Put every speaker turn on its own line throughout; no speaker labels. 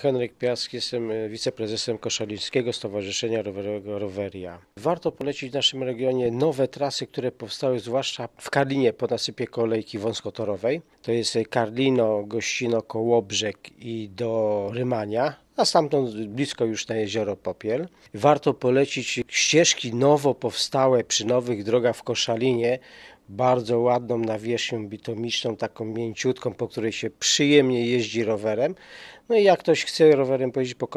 Henryk Piask, jestem e, wiceprezesem Koszalińskiego Stowarzyszenia Rowerowego Roweria. Warto polecić w naszym regionie nowe trasy, które powstały zwłaszcza w Karlinie po nasypie kolejki wąskotorowej. To jest Karlino, Gościno, Kołobrzeg i do Rymania a stamtąd blisko już na jezioro Popiel. Warto polecić ścieżki nowo powstałe przy nowych drogach w Koszalinie, bardzo ładną nawierzchnią bitomiczną, taką mięciutką, po której się przyjemnie jeździ rowerem. No i jak ktoś chce rowerem pojeździć po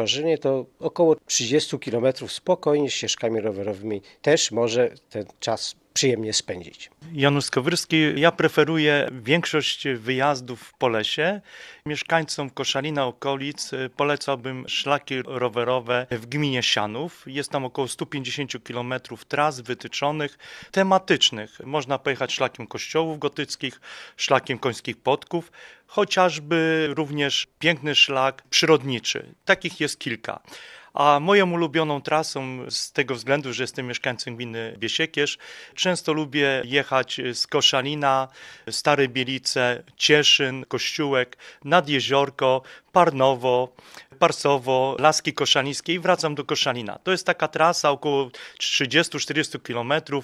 to około 30 km spokojnie ścieżkami rowerowymi też może ten czas przyjemnie spędzić.
Janusz Skowyrski, ja preferuję większość wyjazdów po lesie. Mieszkańcom Koszalina okolic polecałbym szlaki rowerowe w gminie Sianów. Jest tam około 150 km tras wytyczonych, tematycznych. Można pojechać szlakiem kościołów gotyckich, szlakiem końskich podków, chociażby również piękny szlak przyrodniczy. Takich jest kilka. A moją ulubioną trasą z tego względu, że jestem mieszkańcem gminy Biesiekierz, często lubię jechać z Koszalina, Stare Bielice, Cieszyn, Kościółek, nad Jeziorko, Parnowo, Parsowo, Laski Koszalińskie i wracam do Koszalina. To jest taka trasa około 30-40 km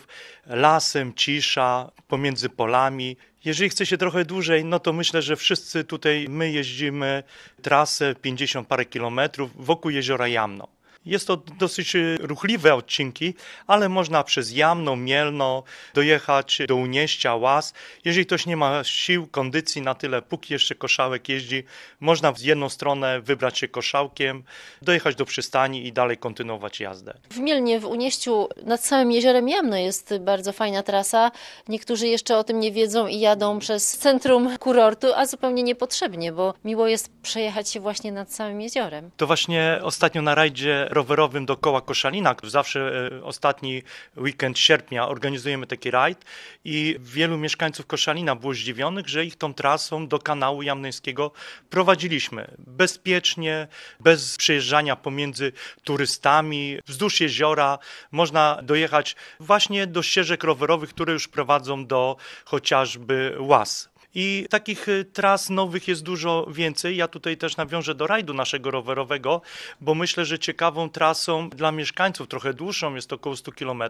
lasem, cisza, pomiędzy polami, jeżeli chce się trochę dłużej, no to myślę, że wszyscy tutaj my jeździmy trasę 50 parę kilometrów wokół jeziora Jamno. Jest to dosyć y, ruchliwe odcinki, ale można przez Jamno, Mielno dojechać do Unieścia, Łaz. Jeżeli ktoś nie ma sił, kondycji na tyle, póki jeszcze koszałek jeździ, można w jedną stronę wybrać się koszałkiem, dojechać do przystani i dalej kontynuować jazdę.
W Mielnie, w Unieściu, nad samym jeziorem Jamno jest bardzo fajna trasa. Niektórzy jeszcze o tym nie wiedzą i jadą przez centrum kurortu, a zupełnie niepotrzebnie, bo miło jest przejechać się właśnie nad samym jeziorem.
To właśnie ostatnio na rajdzie rowerowym dookoła Koszalina. Zawsze e, ostatni weekend sierpnia organizujemy taki rajd i wielu mieszkańców Koszalina było zdziwionych, że ich tą trasą do kanału jamneńskiego prowadziliśmy. Bezpiecznie, bez przejeżdżania pomiędzy turystami, wzdłuż jeziora można dojechać właśnie do ścieżek rowerowych, które już prowadzą do chociażby Łas. I takich y, tras nowych jest dużo więcej. Ja tutaj też nawiążę do rajdu naszego rowerowego, bo myślę, że ciekawą trasą dla mieszkańców, trochę dłuższą, jest to około 100 km.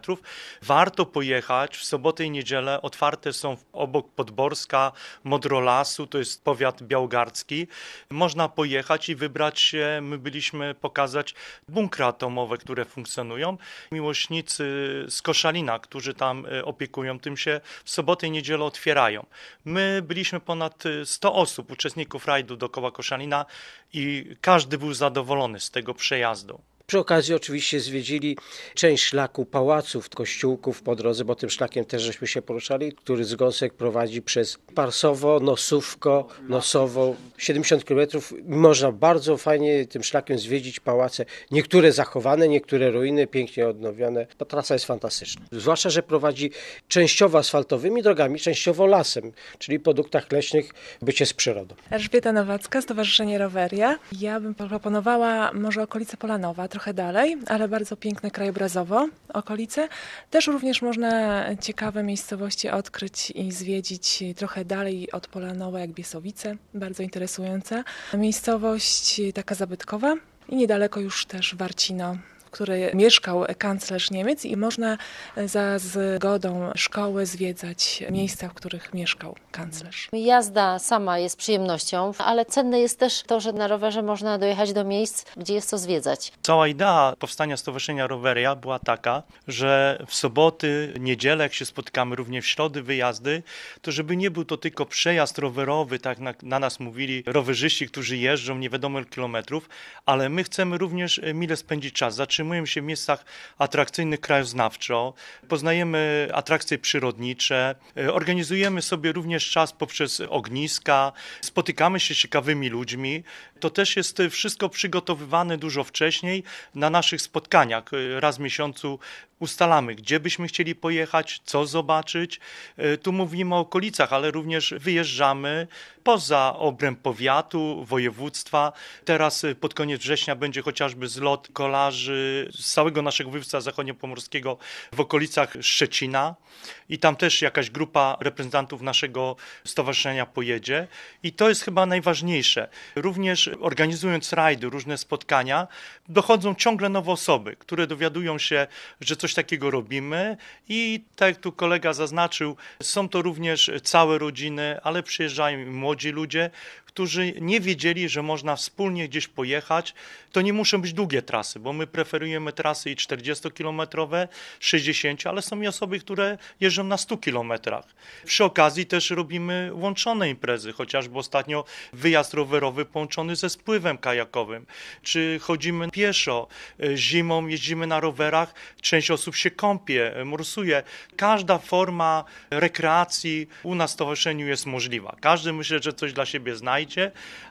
Warto pojechać w sobotę i niedzielę. Otwarte są obok Podborska, Modrolasu, to jest powiat białgarski. Można pojechać i wybrać się. My byliśmy pokazać bunkry atomowe, które funkcjonują. Miłośnicy z Koszalina, którzy tam y, opiekują tym się, w sobotę i niedzielę otwierają. My byliśmy ponad 100 y, osób, uczestników rajdu dookoła Koszalina i każdy był zadowolony z tego przejazdu. Przy okazji oczywiście zwiedzili
część szlaku pałaców, kościółków po drodze, bo tym szlakiem też żeśmy się poruszali, który z Gąsek prowadzi przez Parsowo, Nosówko, Nosowo. 70 km można bardzo fajnie tym szlakiem zwiedzić pałace. Niektóre zachowane, niektóre ruiny, pięknie odnowione. Ta trasa jest fantastyczna. Zwłaszcza, że prowadzi częściowo asfaltowymi drogami, częściowo lasem, czyli po duktach leśnych bycie z przyrodą. Elżbieta Nowacka, Stowarzyszenie Roweria. Ja bym proponowała może okolice Polanowa, trochę dalej, ale bardzo piękne krajobrazowo okolice. Też również można ciekawe miejscowości odkryć i zwiedzić trochę dalej od Polanowa, jak Biesowice, bardzo interesująca Miejscowość taka zabytkowa i niedaleko już też Warcino, w której mieszkał kanclerz Niemiec i można za zgodą szkoły zwiedzać miejsca, w których mieszkał kanclerz. Jazda sama jest przyjemnością, ale cenne jest też to, że na rowerze można dojechać do miejsc, gdzie jest co zwiedzać.
Cała idea powstania Stowarzyszenia Roweria była taka, że w soboty, niedzielę, jak się spotykamy, również w środy wyjazdy, to żeby nie był to tylko przejazd rowerowy, tak na, na nas mówili rowerzyści, którzy jeżdżą nie wiadomo kilometrów, ale my chcemy również mile spędzić czas. Zaczy utrzymują się w miejscach atrakcyjnych krajoznawczo, poznajemy atrakcje przyrodnicze, e, organizujemy sobie również czas poprzez ogniska, spotykamy się z ciekawymi ludźmi. To też jest wszystko przygotowywane dużo wcześniej na naszych spotkaniach. E, raz w miesiącu ustalamy, gdzie byśmy chcieli pojechać, co zobaczyć. E, tu mówimy o okolicach, ale również wyjeżdżamy poza obręb powiatu, województwa. Teraz e, pod koniec września będzie chociażby zlot kolarzy z całego naszego województwa zachodniopomorskiego w okolicach Szczecina i tam też jakaś grupa reprezentantów naszego stowarzyszenia pojedzie i to jest chyba najważniejsze. Również organizując rajdy, różne spotkania, dochodzą ciągle nowe osoby, które dowiadują się, że coś coś takiego robimy i tak jak tu kolega zaznaczył, są to również całe rodziny, ale przyjeżdżają młodzi ludzie, którzy nie wiedzieli, że można wspólnie gdzieś pojechać. To nie muszą być długie trasy, bo my preferujemy trasy i 40-kilometrowe, 60, ale są i osoby, które jeżdżą na 100 kilometrach. Przy okazji też robimy łączone imprezy, chociażby ostatnio wyjazd rowerowy połączony ze spływem kajakowym, czy chodzimy pieszo, e, zimą jeździmy na rowerach, część osób się kąpie, e, morsuje. Każda forma rekreacji u nas w stowarzyszeniu jest możliwa. Każdy myślę, że coś dla siebie znajdzie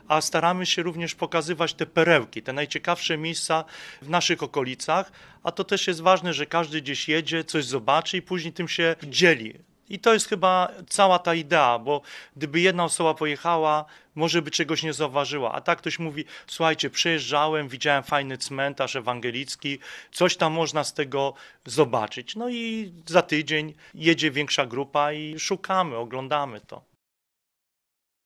a staramy się również pokazywać te perełki, te najciekawsze miejsca w naszych okolicach, a to też jest ważne, że każdy gdzieś jedzie, coś zobaczy i później tym się dzieli. I to jest chyba cała ta idea, bo gdyby jedna osoba pojechała, może by czegoś nie zauważyła. A tak ktoś mówi: Słuchajcie, przejeżdżałem, widziałem fajny cmentarz ewangelicki, coś tam można z tego zobaczyć. No i za tydzień jedzie większa grupa i szukamy, oglądamy to.